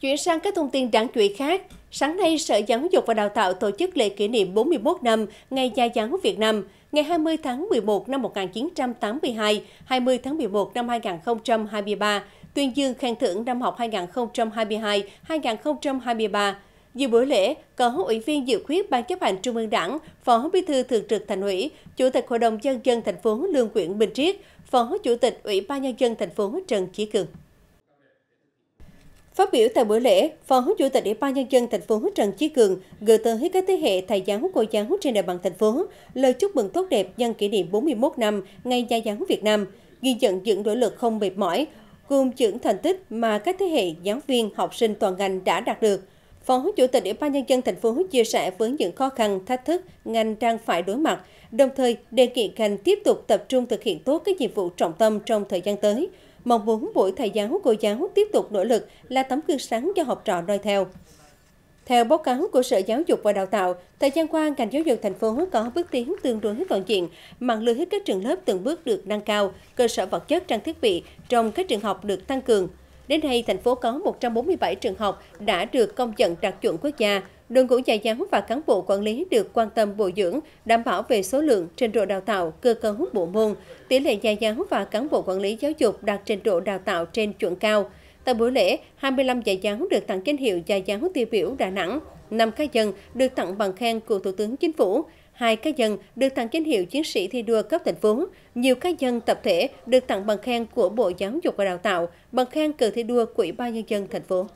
Chuyển sang các thông tin đáng chú ý khác, sáng nay Sở Giáo dục và Đào tạo tổ chức lễ kỷ niệm 41 năm Ngày Gia giáo Việt Nam, ngày 20 tháng 11 năm 1982, 20 tháng 11 năm 2023, tuyên dương khen thưởng năm học 2022-2023. Dự buổi lễ có Ủy viên dự khuyết Ban chấp hành Trung ương Đảng, Phó Bí thư Thường trực Thành ủy, Chủ tịch Hội đồng Nhân dân thành phố Lương Quyển Bình Triết, Phó Chủ tịch Ủy ban Nhân dân thành phố Trần Chí Cường. Phát biểu tại buổi lễ, Phó Chủ tịch Ủy ban nhân dân thành phố Trần Chí Cường gửi tới các thế hệ thầy giáo cô giáo trên địa bàn thành phố lời chúc mừng tốt đẹp nhân kỷ niệm 41 năm Ngày Gia giáo Việt Nam, ghi nhận những nỗ lực không mệt mỏi cùng những thành tích mà các thế hệ giáo viên, học sinh toàn ngành đã đạt được. Phó Chủ tịch Ủy ban nhân dân thành phố chia sẻ với những khó khăn, thách thức ngành đang phải đối mặt, đồng thời đề nghị ngành tiếp tục tập trung thực hiện tốt các nhiệm vụ trọng tâm trong thời gian tới mong muốn buổi thầy giáo cô giáo tiếp tục nỗ lực là tấm gương sáng cho học trò noi theo. Theo báo cáo của Sở Giáo dục và Đào tạo, thời gian qua ngành giáo dục thành phố có bước tiến tương đối toàn diện, mạng lưới các trường lớp từng bước được nâng cao, cơ sở vật chất trang thiết bị trong các trường học được tăng cường. Đến nay, thành phố có 147 trường học đã được công nhận đạt chuẩn quốc gia, Đội ngũ dạy giáo và cán bộ quản lý được quan tâm bồi dưỡng, đảm bảo về số lượng, trình độ đào tạo, cơ cấu bộ môn, tỷ lệ dạy giáo và cán bộ quản lý giáo dục đạt trình độ đào tạo trên chuẩn cao. Tại buổi lễ, 25 dạy giáo được tặng danh hiệu dạy giáo tiêu biểu Đà Nẵng, 5 cá nhân được tặng bằng khen của Thủ tướng Chính phủ, hai cá nhân được tặng danh hiệu chiến sĩ thi đua cấp thành phố, nhiều cá nhân tập thể được tặng bằng khen của Bộ Giáo dục và Đào tạo, bằng khen cờ thi đua quỹ Ủy ban nhân dân thành phố.